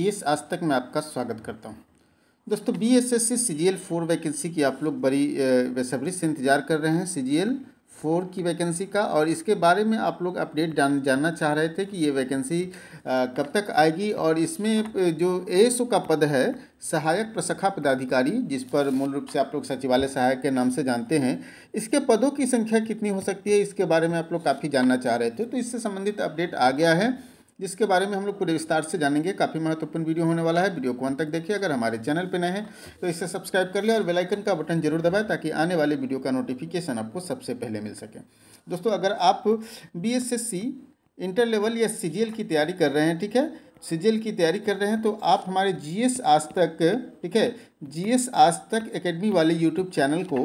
GS आज तक मैं आपका स्वागत करता हूं दोस्तों B S S C C G L four vacancy की आप लोग बड़ी बेसब्री से इंतजार कर रहे हैं सी जी एल फोर की वैकेंसी का और इसके बारे में आप लोग अपडेट जान जानना चाह रहे थे कि ये वैकेंसी कब तक आएगी और इसमें जो ओ का पद है सहायक प्रशाखा पदाधिकारी जिस पर मूल रूप से आप लोग सचिवालय सहायक के नाम से जानते हैं इसके पदों की संख्या कितनी हो सकती है इसके बारे में आप लोग काफ़ी जानना चाह रहे थे तो इससे संबंधित अपडेट आ गया है जिसके बारे में हम लोग पूरे विस्तार से जानेंगे काफ़ी महत्वपूर्ण वीडियो होने वाला है वीडियो को अंत तक देखिए अगर हमारे चैनल पर नए हैं तो इसे सब्सक्राइब कर लें और बेलाइकन का बटन जरूर दबाए ताकि आने वाले वीडियो का नोटिफिकेशन आपको सबसे पहले मिल सके दोस्तों अगर आप बी इंटर लेवल या सी की तैयारी कर रहे हैं ठीक है सी की तैयारी कर रहे हैं तो आप हमारे जी आज तक ठीक है जी आज तक एकेडमी वाले यूट्यूब चैनल को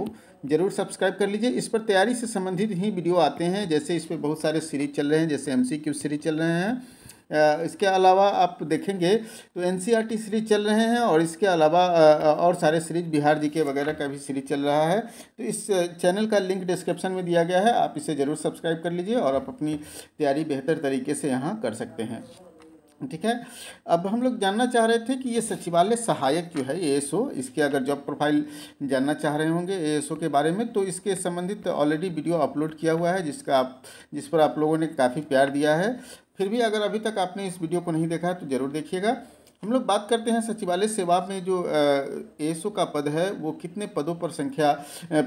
जरूर सब्सक्राइब कर लीजिए इस पर तैयारी से संबंधित ही वीडियो आते हैं जैसे इस पर बहुत सारे सीरीज चल रहे हैं जैसे एम सीरीज चल रहे हैं इसके अलावा आप देखेंगे तो एन सीरीज e चल रहे हैं और इसके अलावा और सारे सीरीज बिहार जी के वगैरह का भी सीरीज चल रहा है तो इस चैनल का लिंक डिस्क्रिप्शन में दिया गया है आप इसे ज़रूर सब्सक्राइब कर लीजिए और आप अपनी तैयारी बेहतर तरीके से यहाँ कर सकते हैं ठीक है अब हम लोग जानना चाह रहे थे कि ये सचिवालय सहायक जो है ए इसके अगर जॉब प्रोफाइल जानना चाह रहे होंगे ए के बारे में तो इसके संबंधित ऑलरेडी वीडियो अपलोड किया हुआ है जिसका आप जिस पर आप लोगों ने काफ़ी प्यार दिया है फिर भी अगर अभी तक आपने इस वीडियो को नहीं देखा है तो ज़रूर देखिएगा हम लोग बात करते हैं सचिवालय सेवा में जो एसओ का पद है वो कितने पदों पर संख्या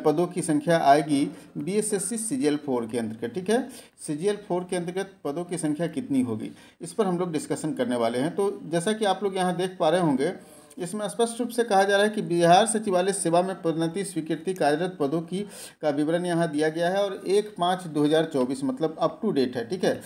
पदों की संख्या आएगी बीएसएससी सीजीएल फोर के अंतर्गत ठीक है सीजीएल फोर के अंतर्गत पदों की संख्या कितनी होगी इस पर हम लोग डिस्कशन करने वाले हैं तो जैसा कि आप लोग यहाँ देख पा रहे होंगे इसमें स्पष्ट रूप से कहा जा रहा है कि बिहार सचिवालय सेवा में प्रोन्नति स्वीकृति कार्यरत पदों की का विवरण यहाँ दिया गया है और एक पाँच दो हज़ार चौबीस मतलब अप टू डेट है ठीक है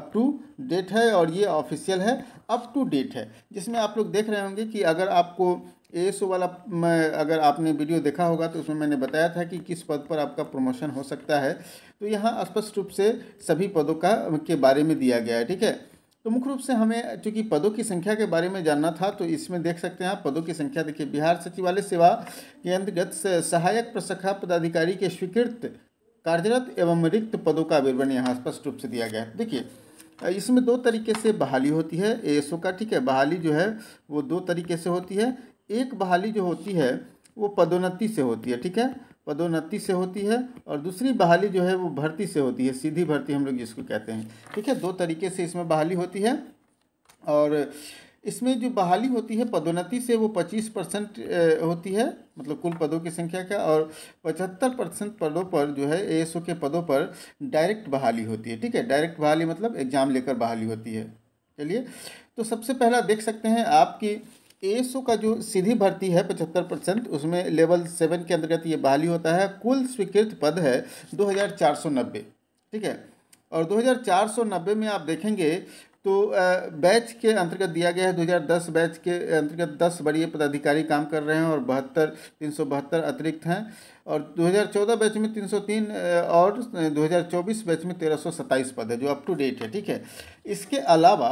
अप टू डेट है और ये ऑफिशियल है अप टू डेट है जिसमें आप लोग देख रहे होंगे कि अगर आपको ओ वाला मैं अगर आपने वीडियो देखा होगा तो उसमें मैंने बताया था कि किस पद पर आपका प्रमोशन हो सकता है तो यहाँ स्पष्ट रूप से सभी पदों का के बारे में दिया गया है ठीक है तो मुख्य रूप से हमें चूँकि पदों की संख्या के बारे में जानना था तो इसमें देख सकते हैं आप पदों की संख्या देखिए बिहार सचिवालय सेवा के अंतर्गत सहायक प्रशाखा पदाधिकारी के स्वीकृत कार्यरत एवं रिक्त पदों का विवरण यहाँ स्पष्ट रूप से दिया गया है देखिए इसमें दो तरीके से बहाली होती है एएसओ का ठीक है बहाली जो है वो दो तरीके से होती है एक बहाली जो होती है वो पदोन्नति से होती है ठीक है पदोन्नति से होती है और दूसरी बहाली जो है वो भर्ती से होती है सीधी भर्ती हम लोग जिसको कहते हैं ठीक है दो तरीके से इसमें बहाली होती है और इसमें जो बहाली होती है पदोन्नति से वो 25 परसेंट होती है मतलब कुल पदों की संख्या का और 75 परसेंट पदों पर जो है ए के पदों पर डायरेक्ट बहाली होती है ठीक है डायरेक्ट बहाली मतलब एग्ज़ाम लेकर बहाली होती है चलिए तो सबसे पहला देख सकते हैं आपकी एएसओ का जो सीधी भर्ती है पचहत्तर परसेंट उसमें लेवल सेवन के अंतर्गत ये बहाली होता है कुल स्वीकृत पद है दो हज़ार चार सौ नब्बे ठीक है और दो हज़ार चार सौ नब्बे में आप देखेंगे तो बैच के अंतर्गत दिया गया है 2010 बैच के अंतर्गत 10 वरीय पदाधिकारी काम कर रहे हैं और बहत्तर तीन सौ बहत्तर अतिरिक्त हैं और 2014 बैच में 303 और 2024 बैच में तेरह सौ सत्ताईस पद है जो अप टू डेट है ठीक है इसके अलावा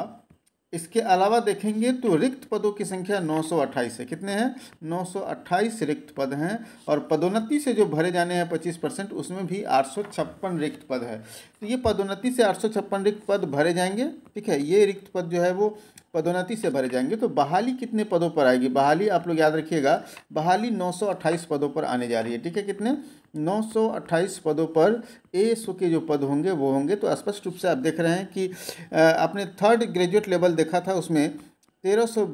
इसके अलावा देखेंगे तो रिक्त पदों की संख्या 928 है कितने हैं 928 रिक्त पद हैं और पदोन्नति से जो भरे जाने हैं 25 परसेंट उसमें भी आठ रिक्त पद है तो ये पदोन्नति से आठ रिक्त पद भरे जाएंगे ठीक है ये रिक्त पद जो है वो पदोन्नति से भरे जाएंगे तो बहाली कितने पदों पर आएगी बहाली आप लोग याद रखिएगा बहाली 928 पदों पर आने जा रही है ठीक है कितने 928 पदों पर ए सो के जो पद होंगे वो होंगे तो स्पष्ट रूप से आप देख रहे हैं कि आपने थर्ड ग्रेजुएट लेवल देखा था उसमें तेरह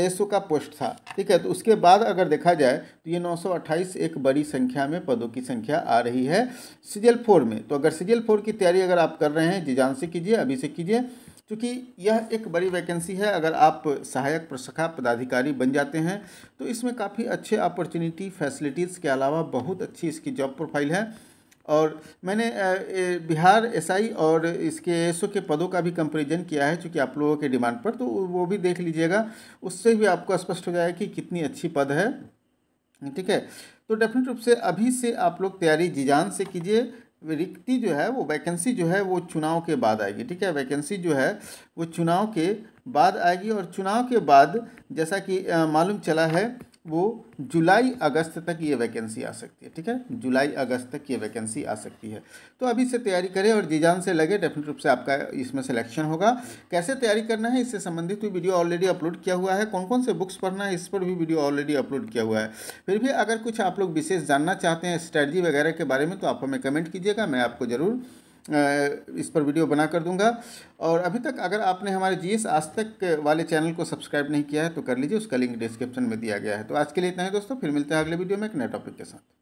एसओ का पोस्ट था ठीक है तो उसके बाद अगर देखा जाए तो ये 928 एक बड़ी संख्या में पदों की संख्या आ रही है सीजल फोर में तो अगर सीजल फोर की तैयारी अगर आप कर रहे हैं जी जान से कीजिए अभी से कीजिए क्योंकि यह एक बड़ी वैकेंसी है अगर आप सहायक प्रशाखा पदाधिकारी बन जाते हैं तो इसमें काफ़ी अच्छे अपॉर्चुनिटी फैसिलिटीज़ के अलावा बहुत अच्छी इसकी जॉब प्रोफाइल है और मैंने बिहार एसआई और इसके एसओ के पदों का भी कंपेरिजन किया है चूँकि आप लोगों के डिमांड पर तो वो भी देख लीजिएगा उससे भी आपको स्पष्ट हो जाएगा कि कितनी अच्छी पद है ठीक है तो डेफिनेट रूप से अभी से आप लोग तैयारी जीजान से कीजिए रिक्ति जो है वो वैकेंसी जो है वो चुनाव के बाद आएगी ठीक है वैकेंसी जो है वो चुनाव के बाद आएगी और चुनाव के बाद जैसा कि मालूम चला है वो जुलाई अगस्त तक ये वैकेंसी आ सकती है ठीक है जुलाई अगस्त तक ये वैकेंसी आ सकती है तो अभी से तैयारी करें और जीजान से लगे डेफिनेट रूप से आपका इसमें सिलेक्शन होगा कैसे तैयारी करना है इससे संबंधित भी वीडियो ऑलरेडी अपलोड किया हुआ है कौन कौन से बुक्स पढ़ना है इस पर भी वीडियो ऑलरेडी अपलोड किया हुआ है फिर भी अगर कुछ आप लोग विशेष जानना चाहते हैं स्ट्रैटी वगैरह के बारे में तो आप हमें कमेंट कीजिएगा मैं आपको ज़रूर इस पर वीडियो बना कर दूंगा और अभी तक अगर आपने हमारे जी एस आज तक वाले चैनल को सब्सक्राइब नहीं किया है तो कर लीजिए उसका लिंक डिस्क्रिप्शन में दिया गया है तो आज के लिए इतना ही दोस्तों फिर मिलते हैं अगले वीडियो में एक नए टॉपिक के साथ